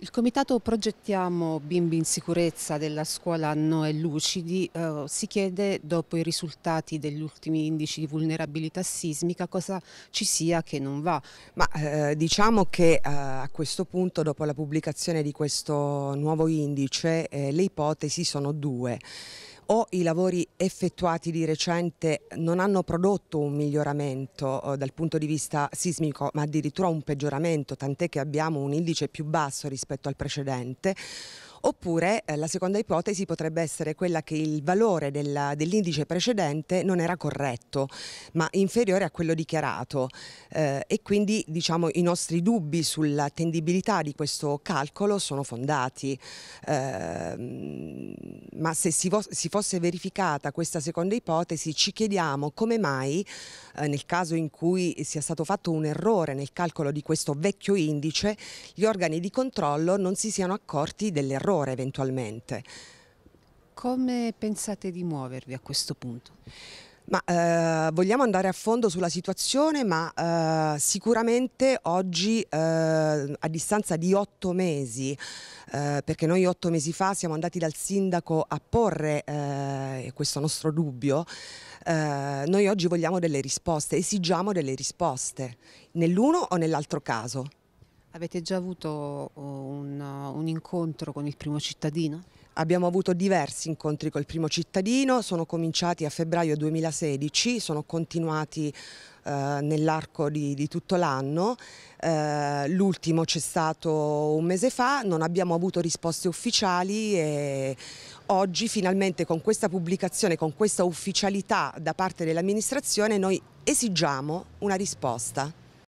Il comitato Progettiamo Bimbi in Sicurezza della scuola Noè Lucidi eh, si chiede, dopo i risultati degli ultimi indici di vulnerabilità sismica, cosa ci sia che non va. Ma eh, diciamo che eh, a questo punto, dopo la pubblicazione di questo nuovo indice, eh, le ipotesi sono due o i lavori effettuati di recente non hanno prodotto un miglioramento eh, dal punto di vista sismico, ma addirittura un peggioramento, tant'è che abbiamo un indice più basso rispetto al precedente Oppure eh, la seconda ipotesi potrebbe essere quella che il valore dell'indice precedente non era corretto, ma inferiore a quello dichiarato eh, e quindi diciamo, i nostri dubbi sulla tendibilità di questo calcolo sono fondati. Eh, ma se si, si, fosse verificata questa seconda ipotesi ci chiediamo come mai eh, nel caso in cui sia stato fatto un errore nel calcolo di questo vecchio indice, gli organi di controllo non si siano accorti dell'errore errore eventualmente. Come pensate di muovervi a questo punto? Ma, eh, vogliamo andare a fondo sulla situazione, ma eh, sicuramente oggi, eh, a distanza di otto mesi, eh, perché noi otto mesi fa siamo andati dal sindaco a porre eh, questo nostro dubbio, eh, noi oggi vogliamo delle risposte, esigiamo delle risposte, nell'uno o nell'altro caso. Avete già avuto uh, un, uh, un incontro con il primo cittadino? Abbiamo avuto diversi incontri col primo cittadino, sono cominciati a febbraio 2016, sono continuati eh, nell'arco di, di, tutto l'anno, eh, l'ultimo c'è stato un mese fa, non abbiamo avuto risposte ufficiali e oggi finalmente con questa pubblicazione, con questa ufficialità da parte dell'amministrazione noi esigiamo una risposta.